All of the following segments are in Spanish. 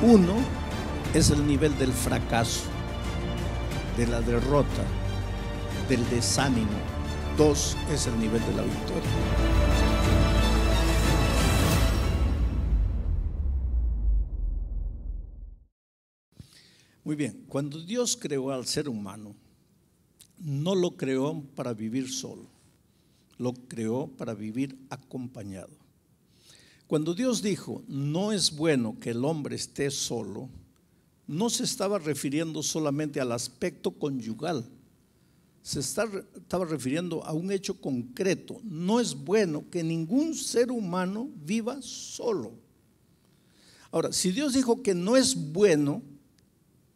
Uno es el nivel del fracaso, de la derrota, del desánimo. Dos es el nivel de la victoria. Muy bien, cuando Dios creó al ser humano, no lo creó para vivir solo, lo creó para vivir acompañado. Cuando Dios dijo, no es bueno que el hombre esté solo, no se estaba refiriendo solamente al aspecto conyugal, se estaba refiriendo a un hecho concreto. No es bueno que ningún ser humano viva solo. Ahora, si Dios dijo que no es bueno,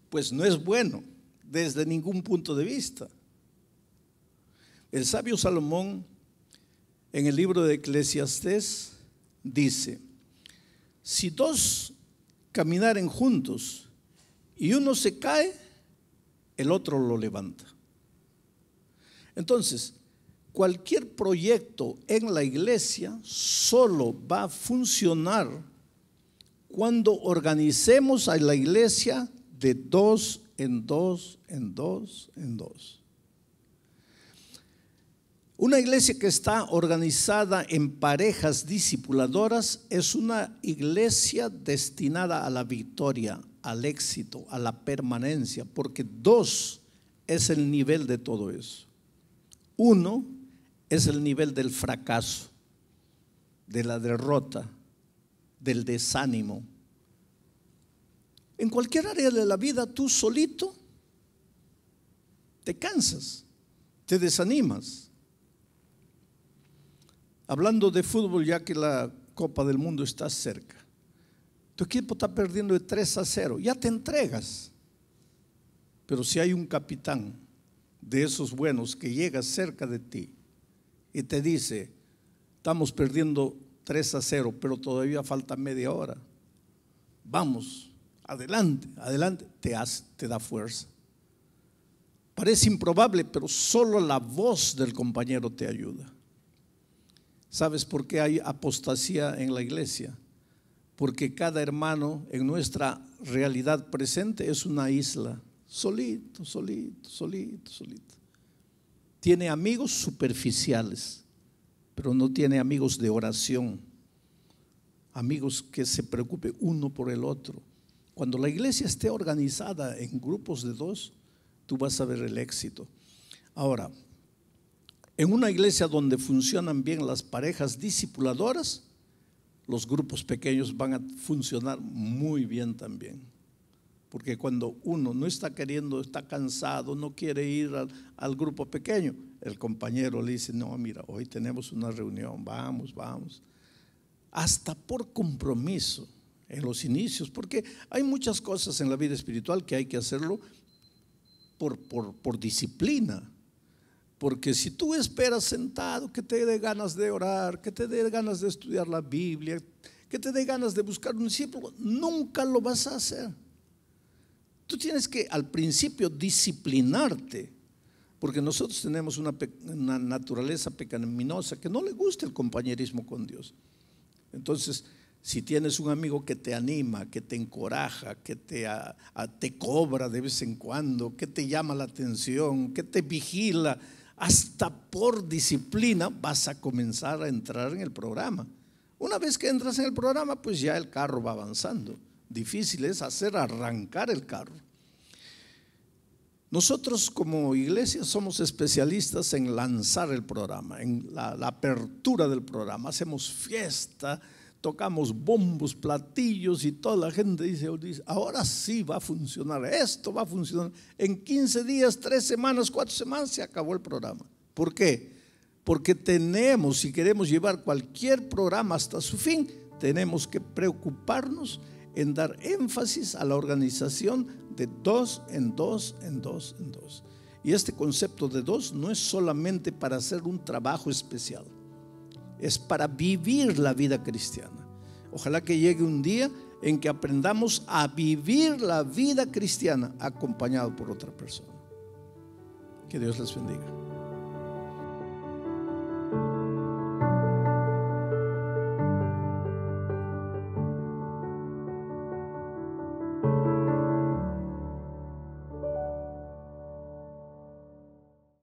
pues no es bueno desde ningún punto de vista. El sabio Salomón, en el libro de Eclesiastés, dice, si dos caminaren juntos y uno se cae, el otro lo levanta. Entonces, cualquier proyecto en la iglesia solo va a funcionar cuando organicemos a la iglesia de dos en dos, en dos, en dos. Una iglesia que está organizada en parejas discipuladoras es una iglesia destinada a la victoria, al éxito, a la permanencia, porque dos es el nivel de todo eso. Uno es el nivel del fracaso, de la derrota, del desánimo. En cualquier área de la vida tú solito te cansas, te desanimas Hablando de fútbol, ya que la Copa del Mundo está cerca, tu equipo está perdiendo de 3 a 0, ya te entregas. Pero si hay un capitán de esos buenos que llega cerca de ti y te dice, estamos perdiendo 3 a 0, pero todavía falta media hora, vamos, adelante, adelante, te, te da fuerza. Parece improbable, pero solo la voz del compañero te ayuda. ¿Sabes por qué hay apostasía en la iglesia? Porque cada hermano en nuestra realidad presente es una isla, solito, solito, solito, solito. Tiene amigos superficiales, pero no tiene amigos de oración, amigos que se preocupen uno por el otro. Cuando la iglesia esté organizada en grupos de dos, tú vas a ver el éxito. Ahora, en una iglesia donde funcionan bien las parejas discipuladoras, los grupos pequeños van a funcionar muy bien también. Porque cuando uno no está queriendo, está cansado, no quiere ir al, grupo pequeño, el compañero le dice, no, mira, hoy tenemos una reunión, vamos, vamos. Hasta por compromiso en los inicios, porque hay muchas cosas en la vida espiritual que hay que hacerlo por, por disciplina, porque si tú esperas sentado que te dé ganas de orar, que te dé ganas de estudiar la Biblia, que te dé ganas de buscar un discípulo, nunca lo vas a hacer. Tú tienes que al principio disciplinarte, porque nosotros tenemos una, naturaleza pecaminosa que no le gusta el compañerismo con Dios. Entonces, si tienes un amigo que te anima, que te encoraja, que te, te cobra de vez en cuando, que te llama la atención, que te vigila, hasta por disciplina vas a comenzar a entrar en el programa. Una vez que entras en el programa, pues ya el carro va avanzando. Difícil es hacer arrancar el carro. Nosotros como iglesia somos especialistas en lanzar el programa, en la, apertura del programa. Hacemos fiesta, tocamos bombos, platillos y toda la gente dice, ahora sí va a funcionar, esto va a funcionar. En 15 días, 3 semanas, 4 semanas se acabó el programa. ¿Por qué? Porque tenemos, si queremos llevar cualquier programa hasta su fin, tenemos que preocuparnos en dar énfasis a la organización de dos en dos, en dos, en dos. Y este concepto de dos no es solamente para hacer un trabajo especial es para vivir la vida cristiana. Ojalá que llegue un día en que aprendamos a vivir la vida cristiana acompañado por otra persona. Que Dios les bendiga.